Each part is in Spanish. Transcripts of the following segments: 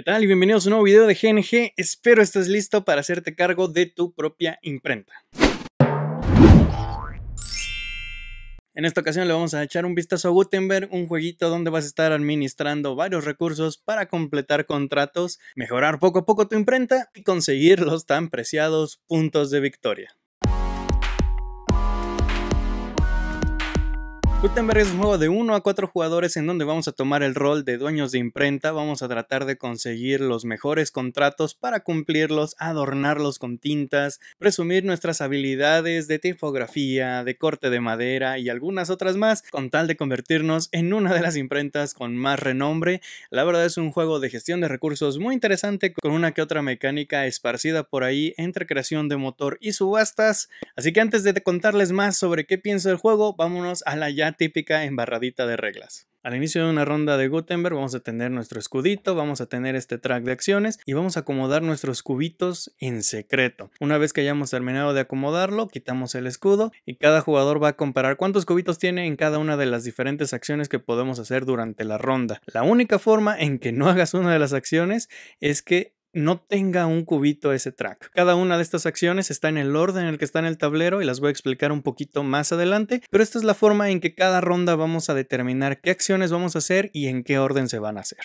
¿Qué tal? Y bienvenidos a un nuevo video de GNG. Espero estés listo para hacerte cargo de tu propia imprenta. En esta ocasión le vamos a echar un vistazo a Gutenberg, un jueguito donde vas a estar administrando varios recursos para completar contratos, mejorar poco a poco tu imprenta y conseguir los tan preciados puntos de victoria. Gutenberg es un juego de 1 a 4 jugadores en donde vamos a tomar el rol de dueños de imprenta, vamos a tratar de conseguir los mejores contratos para cumplirlos, adornarlos con tintas, presumir nuestras habilidades de tipografía, de corte de madera y algunas otras más, con tal de convertirnos en una de las imprentas con más renombre. La verdad es un juego de gestión de recursos muy interesante con una que otra mecánica esparcida por ahí entre creación de motor y subastas. Así que antes de contarles más sobre qué pienso del juego, vámonos a la ya típica embarradita de reglas. Al inicio de una ronda de Gutenberg vamos a tener nuestro escudito, vamos a tener este track de acciones y vamos a acomodar nuestros cubitos en secreto. Una vez que hayamos terminado de acomodarlo, quitamos el escudo y cada jugador va a comparar cuántos cubitos tiene en cada una de las diferentes acciones que podemos hacer durante la ronda. La única forma en que no hagas una de las acciones es que no tenga un cubito ese track. Cada una de estas acciones está en el orden en el que está en el tablero y las voy a explicar un poquito más adelante, pero esta es la forma en que cada ronda vamos a determinar qué acciones vamos a hacer y en qué orden se van a hacer.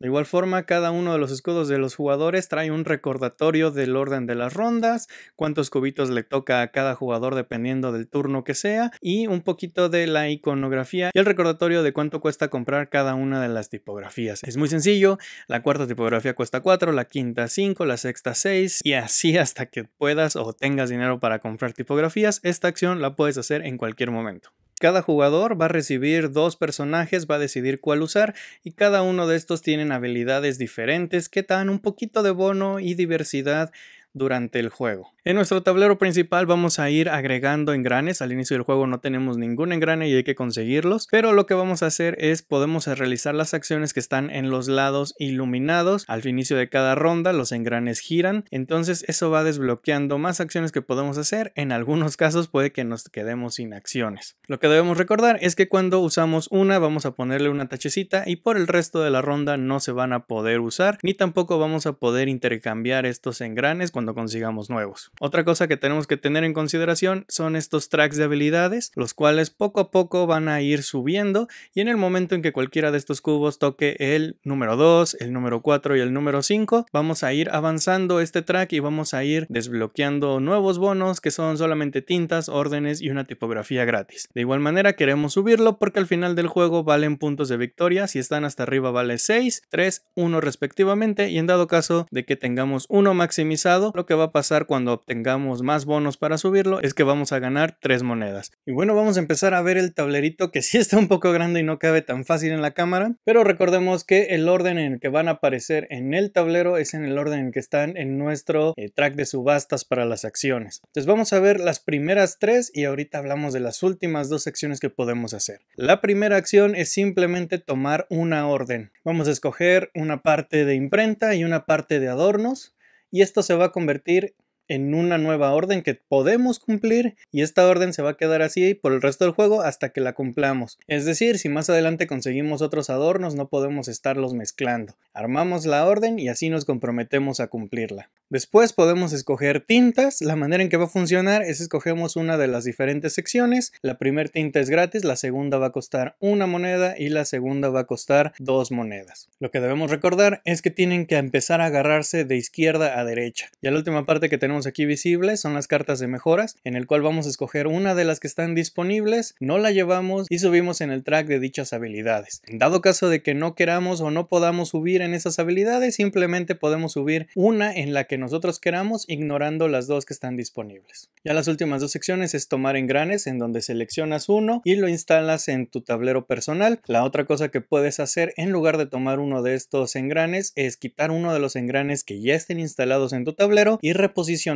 De igual forma, cada uno de los escudos de los jugadores trae un recordatorio del orden de las rondas, cuántos cubitos le toca a cada jugador dependiendo del turno que sea, y un poquito de la iconografía y el recordatorio de cuánto cuesta comprar cada una de las tipografías. Es muy sencillo, la cuarta tipografía cuesta 4, la quinta 5, la sexta 6 y así hasta que puedas o tengas dinero para comprar tipografías. Esta acción la puedes hacer en cualquier momento. Cada jugador va a recibir dos personajes, va a decidir cuál usar y cada uno de estos tienen habilidades diferentes que dan un poquito de bono y diversidad durante el juego. En nuestro tablero principal vamos a ir agregando engranes, al inicio del juego no tenemos ningún engrane y hay que conseguirlos, pero lo que vamos a hacer es podemos realizar las acciones que están en los lados iluminados, al inicio de cada ronda los engranes giran, entonces eso va desbloqueando más acciones que podemos hacer, en algunos casos puede que nos quedemos sin acciones. Lo que debemos recordar es que cuando usamos una vamos a ponerle una tachecita y por el resto de la ronda no se van a poder usar, ni tampoco vamos a poder intercambiar estos engranes cuando consigamos nuevos. Otra cosa que tenemos que tener en consideración son estos tracks de habilidades, los cuales poco a poco van a ir subiendo y en el momento en que cualquiera de estos cubos toque el número 2, el número 4 y el número 5, vamos a ir avanzando este track y vamos a ir desbloqueando nuevos bonos que son solamente tintas, órdenes y una tipografía gratis. De igual manera queremos subirlo porque al final del juego valen puntos de victoria, si están hasta arriba vale 6, 3, 1 respectivamente y en dado caso de que tengamos uno maximizado, lo que va a pasar cuando tengamos más bonos para subirlo, es que vamos a ganar tres monedas. Y bueno, vamos a empezar a ver el tablerito que sí está un poco grande y no cabe tan fácil en la cámara, pero recordemos que el orden en el que van a aparecer en el tablero es en el orden en que están en nuestro eh, track de subastas para las acciones. Entonces vamos a ver las primeras tres y ahorita hablamos de las últimas dos secciones que podemos hacer. La primera acción es simplemente tomar una orden. Vamos a escoger una parte de imprenta y una parte de adornos y esto se va a convertir en una nueva orden que podemos cumplir y esta orden se va a quedar así por el resto del juego hasta que la cumplamos. Es decir, si más adelante conseguimos otros adornos no podemos estarlos mezclando. Armamos la orden y así nos comprometemos a cumplirla. Después podemos escoger tintas. La manera en que va a funcionar es escogemos una de las diferentes secciones. La primera tinta es gratis, la segunda va a costar una moneda y la segunda va a costar dos monedas. Lo que debemos recordar es que tienen que empezar a agarrarse de izquierda a derecha. Y la última parte que tenemos aquí visibles son las cartas de mejoras, en el cual vamos a escoger una de las que están disponibles, no la llevamos y subimos en el track de dichas habilidades. En dado caso de que no queramos o no podamos subir en esas habilidades, simplemente podemos subir una en la que nosotros queramos, ignorando las dos que están disponibles. Ya las últimas dos secciones es tomar engranes, en donde seleccionas uno y lo instalas en tu tablero personal. La otra cosa que puedes hacer en lugar de tomar uno de estos engranes es quitar uno de los engranes que ya estén instalados en tu tablero y reposicionar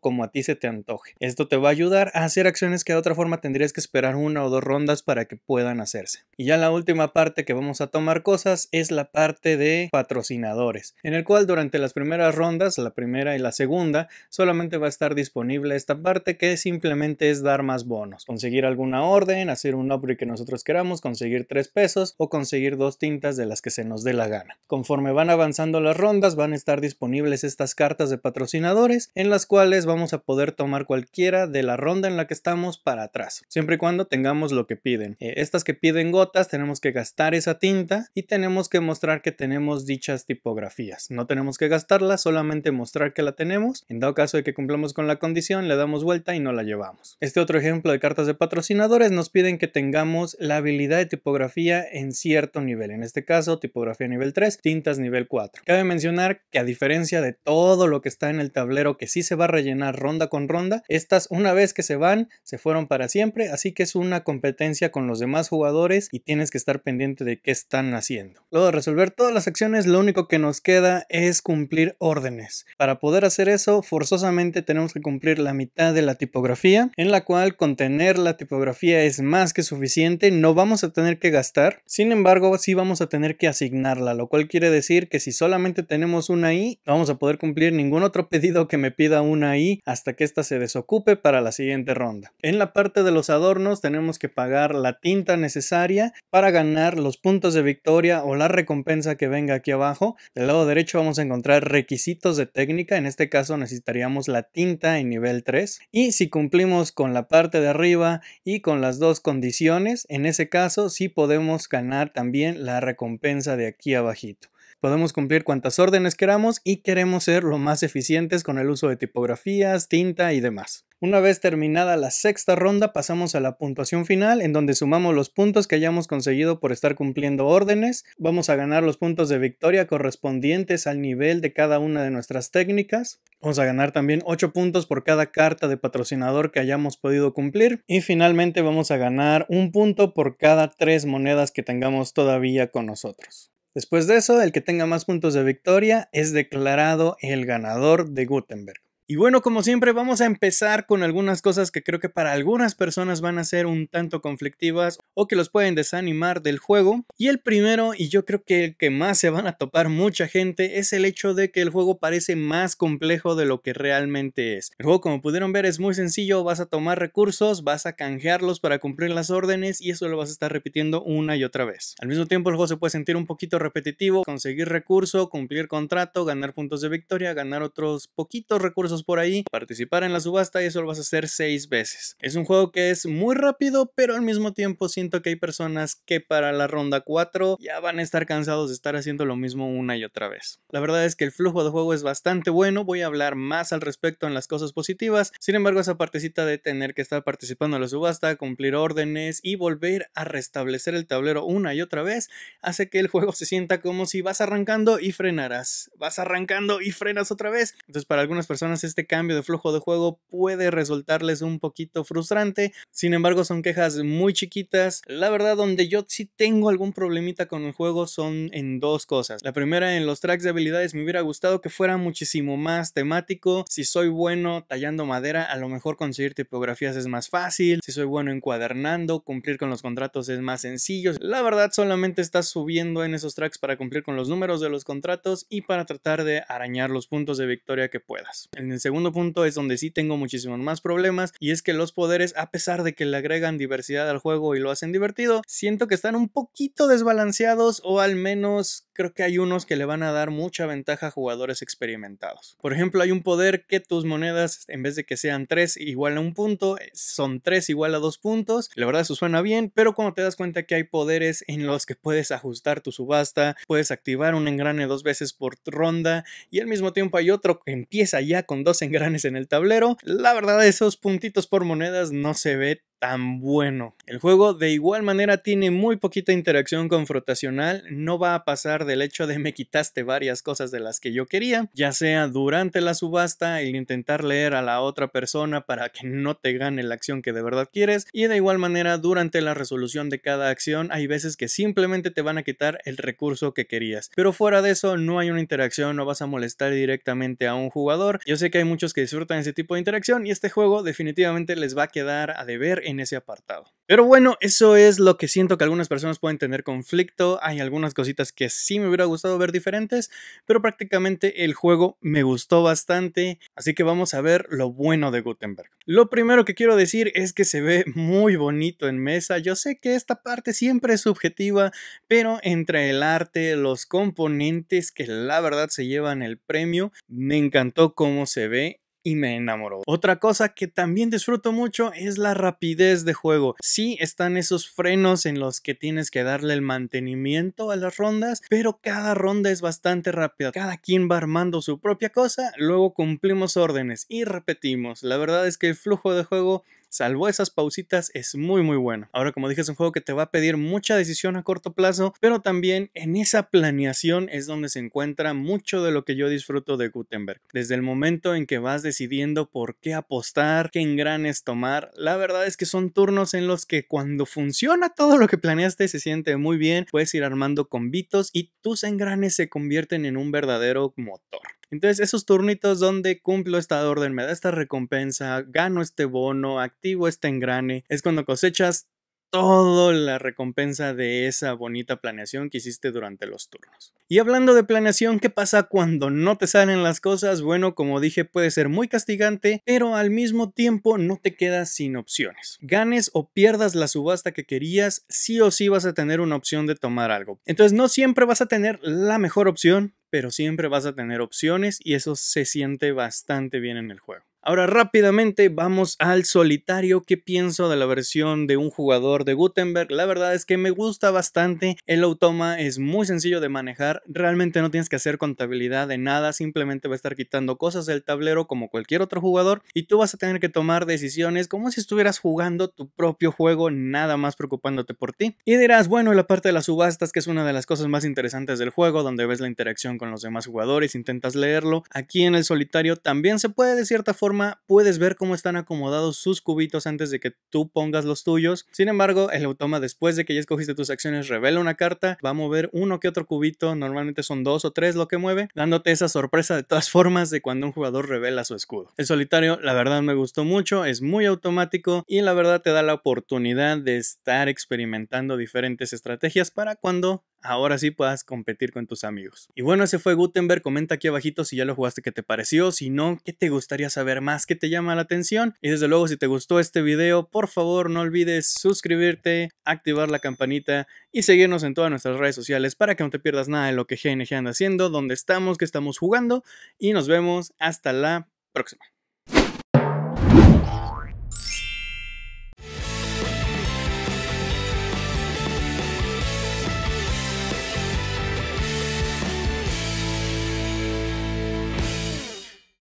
como a ti se te antoje. Esto te va a ayudar a hacer acciones que de otra forma tendrías que esperar una o dos rondas para que puedan hacerse. Y ya la última parte que vamos a tomar cosas es la parte de patrocinadores, en el cual durante las primeras rondas, la primera y la segunda, solamente va a estar disponible esta parte que simplemente es dar más bonos, conseguir alguna orden, hacer un upgrade que nosotros queramos, conseguir tres pesos o conseguir dos tintas de las que se nos dé la gana. Conforme van avanzando las rondas, van a estar disponibles estas cartas de patrocinadores en las cuales vamos a poder tomar cualquiera de la ronda en la que estamos para atrás, siempre y cuando tengamos lo que piden. Eh, estas que piden gotas tenemos que gastar esa tinta y tenemos que mostrar que tenemos dichas tipografías. No tenemos que gastarla, solamente mostrar que la tenemos. En dado caso de que cumplamos con la condición, le damos vuelta y no la llevamos. Este otro ejemplo de cartas de patrocinadores nos piden que tengamos la habilidad de tipografía en cierto nivel. En este caso, tipografía nivel 3, tintas nivel 4. Cabe mencionar que a diferencia de todo lo que está en el tablero que sí se va a rellenar ronda con ronda. Estas una vez que se van, se fueron para siempre, así que es una competencia con los demás jugadores y tienes que estar pendiente de qué están haciendo. Luego de resolver todas las acciones, lo único que nos queda es cumplir órdenes. Para poder hacer eso, forzosamente tenemos que cumplir la mitad de la tipografía, en la cual contener la tipografía es más que suficiente, no vamos a tener que gastar, sin embargo, sí vamos a tener que asignarla, lo cual quiere decir que si solamente tenemos una I, no vamos a poder cumplir ningún otro pedido que me pida una ahí hasta que ésta se desocupe para la siguiente ronda. En la parte de los adornos tenemos que pagar la tinta necesaria para ganar los puntos de victoria o la recompensa que venga aquí abajo. Del lado derecho vamos a encontrar requisitos de técnica, en este caso necesitaríamos la tinta en nivel 3 y si cumplimos con la parte de arriba y con las dos condiciones, en ese caso sí podemos ganar también la recompensa de aquí abajito. Podemos cumplir cuantas órdenes queramos y queremos ser lo más eficientes con el uso de tipografías, tinta y demás. Una vez terminada la sexta ronda pasamos a la puntuación final en donde sumamos los puntos que hayamos conseguido por estar cumpliendo órdenes, vamos a ganar los puntos de victoria correspondientes al nivel de cada una de nuestras técnicas, vamos a ganar también 8 puntos por cada carta de patrocinador que hayamos podido cumplir y finalmente vamos a ganar un punto por cada 3 monedas que tengamos todavía con nosotros. Después de eso, el que tenga más puntos de victoria es declarado el ganador de Gutenberg. Y bueno, como siempre, vamos a empezar con algunas cosas que creo que para algunas personas van a ser un tanto conflictivas o que los pueden desanimar del juego. Y el primero, y yo creo que el que más se van a topar mucha gente, es el hecho de que el juego parece más complejo de lo que realmente es. El juego, como pudieron ver, es muy sencillo, vas a tomar recursos, vas a canjearlos para cumplir las órdenes y eso lo vas a estar repitiendo una y otra vez. Al mismo tiempo, el juego se puede sentir un poquito repetitivo, conseguir recurso, cumplir contrato, ganar puntos de victoria, ganar otros poquitos recursos por ahí, participar en la subasta y eso lo vas a hacer seis veces. Es un juego que es muy rápido, pero al mismo tiempo siento que hay personas que para la ronda 4 ya van a estar cansados de estar haciendo lo mismo una y otra vez. La verdad es que el flujo de juego es bastante bueno, voy a hablar más al respecto en las cosas positivas, sin embargo esa partecita de tener que estar participando en la subasta, cumplir órdenes y volver a restablecer el tablero una y otra vez, hace que el juego se sienta como si vas arrancando y frenaras, vas arrancando y frenas otra vez. Entonces para algunas personas este cambio de flujo de juego puede resultarles un poquito frustrante. Sin embargo, son quejas muy chiquitas. La verdad, donde yo sí tengo algún problemita con el juego son en dos cosas. La primera, en los tracks de habilidades me hubiera gustado que fuera muchísimo más temático. Si soy bueno tallando madera, a lo mejor conseguir tipografías es más fácil. Si soy bueno encuadernando, cumplir con los contratos es más sencillo. La verdad, solamente estás subiendo en esos tracks para cumplir con los números de los contratos y para tratar de arañar los puntos de victoria que puedas el segundo punto es donde sí tengo muchísimos más problemas y es que los poderes, a pesar de que le agregan diversidad al juego y lo hacen divertido, siento que están un poquito desbalanceados o al menos creo que hay unos que le van a dar mucha ventaja a jugadores experimentados. Por ejemplo, hay un poder que tus monedas, en vez de que sean 3 igual a un punto, eh, son 3 igual a 2 puntos. La verdad, eso suena bien, pero cuando te das cuenta que hay poderes en los que puedes ajustar tu subasta, puedes activar un engrane dos veces por ronda y al mismo tiempo hay otro que empieza ya con dos engranes en el tablero, la verdad, esos puntitos por monedas no se ve tan bueno. El juego de igual manera tiene muy poquita interacción confrontacional, no va a pasar del hecho de me quitaste varias cosas de las que yo quería, ya sea durante la subasta, el intentar leer a la otra persona para que no te gane la acción que de verdad quieres, y de igual manera durante la resolución de cada acción hay veces que simplemente te van a quitar el recurso que querías. Pero fuera de eso no hay una interacción, no vas a molestar directamente a un jugador. Yo sé que hay muchos que disfrutan ese tipo de interacción y este juego definitivamente les va a quedar a deber ese apartado. Pero bueno, eso es lo que siento que algunas personas pueden tener conflicto. Hay algunas cositas que sí me hubiera gustado ver diferentes, pero prácticamente el juego me gustó bastante. Así que vamos a ver lo bueno de Gutenberg. Lo primero que quiero decir es que se ve muy bonito en mesa. Yo sé que esta parte siempre es subjetiva, pero entre el arte, los componentes que la verdad se llevan el premio, me encantó cómo se ve y me enamoró. Otra cosa que también disfruto mucho es la rapidez de juego. Sí están esos frenos en los que tienes que darle el mantenimiento a las rondas, pero cada ronda es bastante rápida. Cada quien va armando su propia cosa, luego cumplimos órdenes y repetimos. La verdad es que el flujo de juego salvo esas pausitas, es muy muy bueno. Ahora, como dije, es un juego que te va a pedir mucha decisión a corto plazo, pero también en esa planeación es donde se encuentra mucho de lo que yo disfruto de Gutenberg. Desde el momento en que vas decidiendo por qué apostar, qué engranes tomar, la verdad es que son turnos en los que cuando funciona todo lo que planeaste se siente muy bien, puedes ir armando convitos y tus engranes se convierten en un verdadero motor. Entonces, esos turnitos donde cumplo esta orden, me da esta recompensa, gano este bono, activo este engrane, es cuando cosechas todo la recompensa de esa bonita planeación que hiciste durante los turnos. Y hablando de planeación, ¿qué pasa cuando no te salen las cosas? Bueno, como dije, puede ser muy castigante, pero al mismo tiempo no te quedas sin opciones. Ganes o pierdas la subasta que querías, sí o sí vas a tener una opción de tomar algo. Entonces no siempre vas a tener la mejor opción, pero siempre vas a tener opciones y eso se siente bastante bien en el juego. Ahora rápidamente vamos al solitario. ¿Qué pienso de la versión de un jugador de Gutenberg? La verdad es que me gusta bastante. El automa es muy sencillo de manejar. Realmente no tienes que hacer contabilidad de nada. Simplemente va a estar quitando cosas del tablero como cualquier otro jugador. Y tú vas a tener que tomar decisiones como si estuvieras jugando tu propio juego, nada más preocupándote por ti. Y dirás, bueno, la parte de las subastas, que es una de las cosas más interesantes del juego, donde ves la interacción con los demás jugadores, intentas leerlo. Aquí en el solitario también se puede de cierta forma puedes ver cómo están acomodados sus cubitos antes de que tú pongas los tuyos. Sin embargo, el automa después de que ya escogiste tus acciones revela una carta, va a mover uno que otro cubito, normalmente son dos o tres lo que mueve, dándote esa sorpresa de todas formas de cuando un jugador revela su escudo. El solitario, la verdad me gustó mucho, es muy automático y la verdad te da la oportunidad de estar experimentando diferentes estrategias para cuando ahora sí puedas competir con tus amigos. Y bueno, ese fue Gutenberg. Comenta aquí abajito si ya lo jugaste, qué te pareció. Si no, qué te gustaría saber más, qué te llama la atención. Y desde luego, si te gustó este video, por favor no olvides suscribirte, activar la campanita y seguirnos en todas nuestras redes sociales para que no te pierdas nada de lo que GNG anda haciendo, dónde estamos, qué estamos jugando. Y nos vemos hasta la próxima.